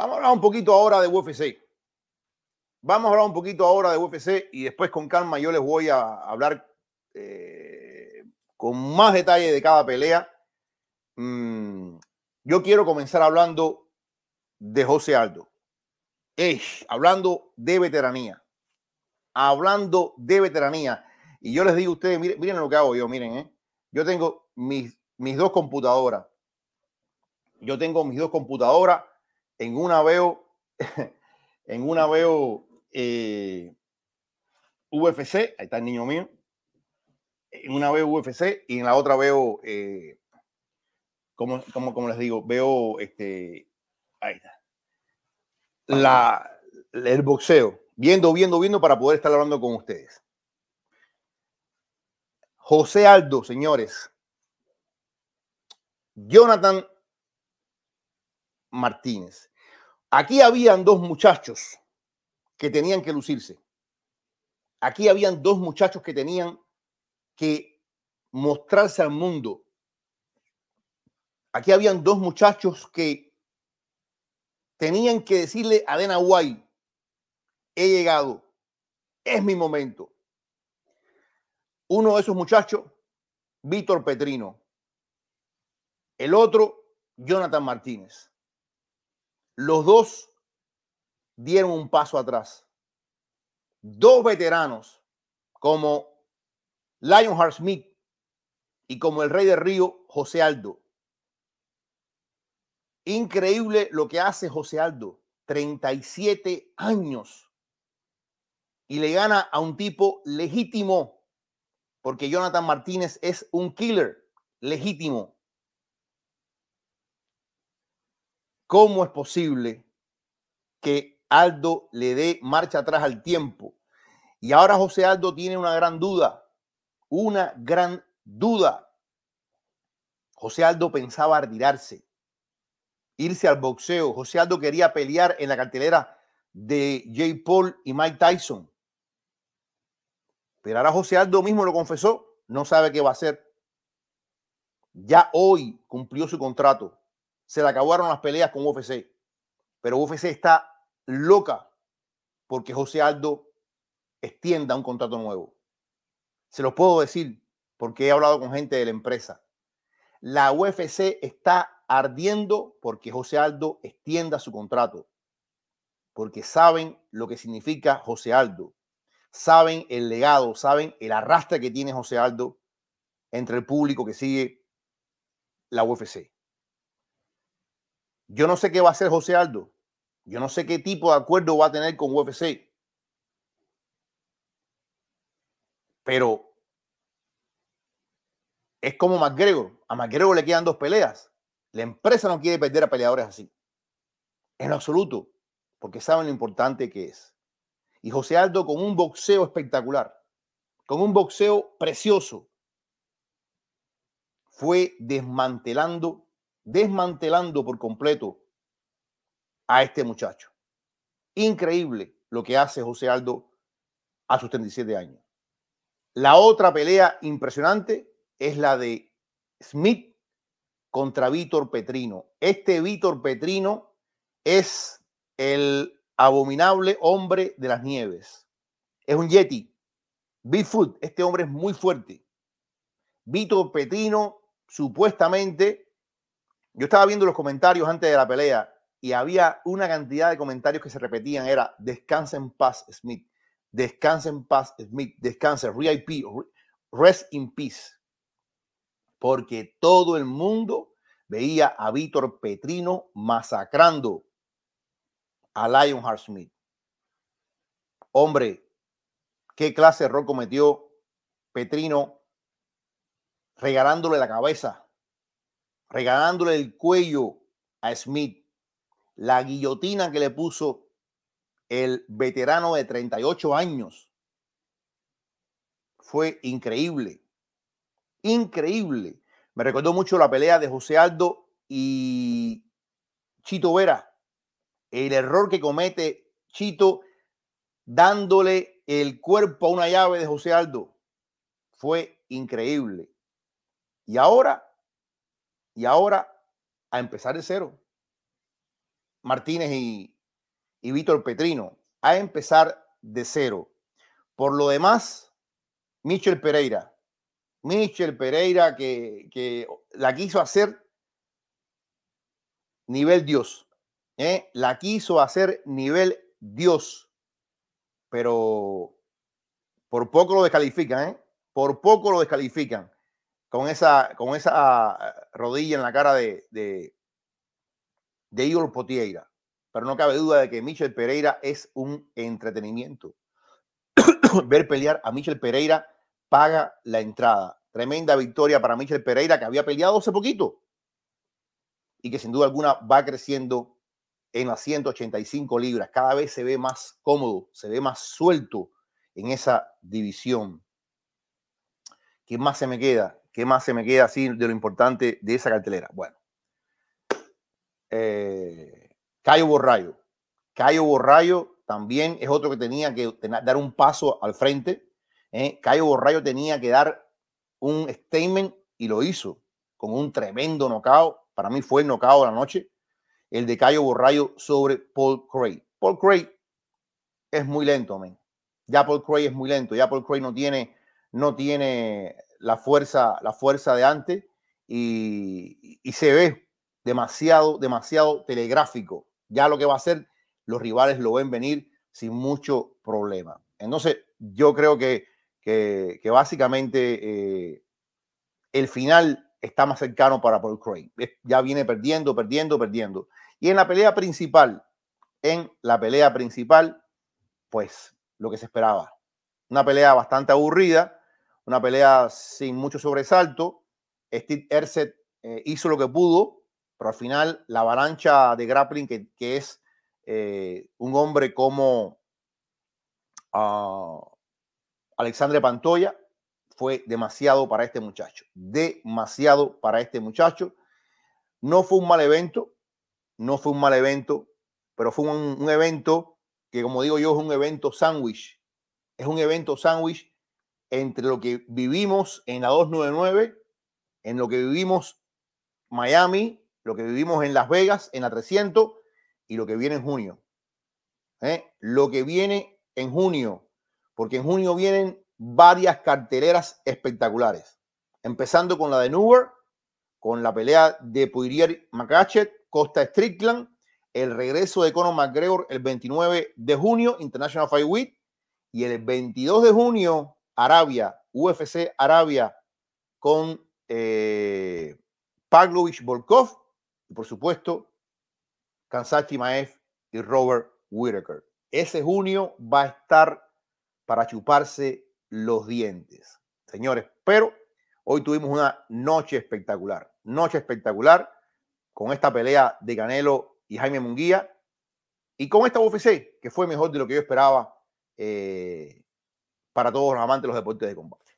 Vamos a hablar un poquito ahora de UFC. Vamos a hablar un poquito ahora de UFC y después con calma yo les voy a hablar eh, con más detalle de cada pelea. Mm, yo quiero comenzar hablando de José Aldo. hablando de veteranía. Hablando de veteranía. Y yo les digo a ustedes, miren, lo que hago yo, miren, eh. yo tengo mis, mis dos computadoras. Yo tengo mis dos computadoras en una veo, en una veo eh, UFC, ahí está el niño mío, en una veo UFC y en la otra veo, eh, ¿cómo como, les digo, veo, este, ahí está, la, el boxeo, viendo, viendo, viendo para poder estar hablando con ustedes. José Aldo, señores. Jonathan Martínez. Aquí habían dos muchachos que tenían que lucirse. Aquí habían dos muchachos que tenían que mostrarse al mundo. Aquí habían dos muchachos que tenían que decirle a Dena he llegado, es mi momento. Uno de esos muchachos, Víctor Petrino. El otro, Jonathan Martínez los dos dieron un paso atrás. Dos veteranos como Lionheart Smith y como el rey de Río, José Aldo. Increíble lo que hace José Aldo, 37 años. Y le gana a un tipo legítimo, porque Jonathan Martínez es un killer legítimo. ¿Cómo es posible que Aldo le dé marcha atrás al tiempo? Y ahora José Aldo tiene una gran duda, una gran duda. José Aldo pensaba ardirarse, irse al boxeo. José Aldo quería pelear en la cartelera de Jay Paul y Mike Tyson. Pero ahora José Aldo mismo lo confesó, no sabe qué va a hacer. Ya hoy cumplió su contrato se le acabaron las peleas con UFC. Pero UFC está loca porque José Aldo extienda un contrato nuevo. Se los puedo decir porque he hablado con gente de la empresa. La UFC está ardiendo porque José Aldo extienda su contrato. Porque saben lo que significa José Aldo. Saben el legado, saben el arrastre que tiene José Aldo entre el público que sigue la UFC. Yo no sé qué va a hacer José Aldo. Yo no sé qué tipo de acuerdo va a tener con UFC. Pero es como McGregor. A McGregor le quedan dos peleas. La empresa no quiere perder a peleadores así. En absoluto. Porque saben lo importante que es. Y José Aldo con un boxeo espectacular. Con un boxeo precioso. Fue desmantelando desmantelando por completo a este muchacho. Increíble lo que hace José Aldo a sus 37 años. La otra pelea impresionante es la de Smith contra Víctor Petrino. Este Víctor Petrino es el abominable hombre de las nieves. Es un yeti. Bigfoot, este hombre es muy fuerte. Víctor Petrino supuestamente yo estaba viendo los comentarios antes de la pelea y había una cantidad de comentarios que se repetían. Era, descansen en paz, Smith. Descansen en paz, Smith. Descansa, RIP, rest in peace. Porque todo el mundo veía a Víctor Petrino masacrando a Lionheart Smith. Hombre, qué clase de error cometió Petrino regalándole la cabeza regalándole el cuello a Smith, la guillotina que le puso el veterano de 38 años, fue increíble, increíble. Me recordó mucho la pelea de José Aldo y Chito Vera, el error que comete Chito dándole el cuerpo a una llave de José Aldo. Fue increíble. Y ahora y ahora a empezar de cero. Martínez y, Víctor Petrino, a empezar de cero. Por lo demás, Michel Pereira. Michel Pereira que, la quiso hacer nivel Dios. ¿eh? La quiso hacer nivel Dios. Pero por poco lo descalifican, ¿eh? Por poco lo descalifican con esa, con esa eh, rodilla en la cara de, de, Igor Potieira. Pero no cabe duda de que Michel Pereira es un entretenimiento. Ver pelear a Michel Pereira paga la entrada. Tremenda victoria para Michel Pereira, que había peleado hace poquito y que sin duda alguna va creciendo en las 185 libras. Cada vez se ve más cómodo, se ve más suelto en esa división. qué más se me queda? ¿Qué más se me queda así de lo importante de esa cartelera? Bueno, eh, Cayo Borrayo. Cayo Borrayo también es otro que tenía que dar un paso al frente. ¿eh? Cayo Borrayo tenía que dar un statement y lo hizo con un tremendo nocao. Para mí fue el nocao de la noche, el de Cayo Borrayo sobre Paul Craig. Paul Craig es muy lento, men. Ya Paul Craig es muy lento. Ya Paul Craig no tiene no tiene la fuerza, la fuerza de antes y, se ve demasiado, demasiado telegráfico. Ya lo que va a hacer, los rivales lo ven venir sin mucho problema. Entonces, yo creo que, básicamente eh, el final está más cercano para Paul Craig. Ya viene perdiendo, perdiendo, perdiendo. Y en la pelea principal, en la pelea principal, pues lo que se esperaba. Una pelea bastante aburrida, una pelea sin mucho sobresalto. Steve Erset eh, hizo lo que pudo, pero al final la avalancha de grappling que, es eh, un hombre como ah, Alexandre Pantoya fue demasiado para este muchacho, demasiado para este muchacho. No fue un mal evento, no fue un mal evento, pero fue un, un evento que como digo yo es un evento sándwich, es un evento sándwich entre lo que vivimos en la 299, en lo que vivimos Miami, lo que vivimos en Las Vegas, en la 300 y lo que viene en junio. ¿eh? Lo que viene en junio, porque en junio vienen varias carteleras espectaculares, empezando con la de Nuber, con la pelea de Poirier Macachet, Costa Strickland, el regreso de Conor McGregor el 29 de junio, International Fight Week, y el 22 de junio Arabia, UFC Arabia con eh, Pavlovich Volkov y por supuesto Kansachi Maef y Robert Whittaker. Ese junio va a estar para chuparse los dientes, señores. Pero hoy tuvimos una noche espectacular, noche espectacular con esta pelea de Canelo y Jaime Munguía y con esta UFC que fue mejor de lo que yo esperaba. Eh, para todos los amantes de los deportes de combate.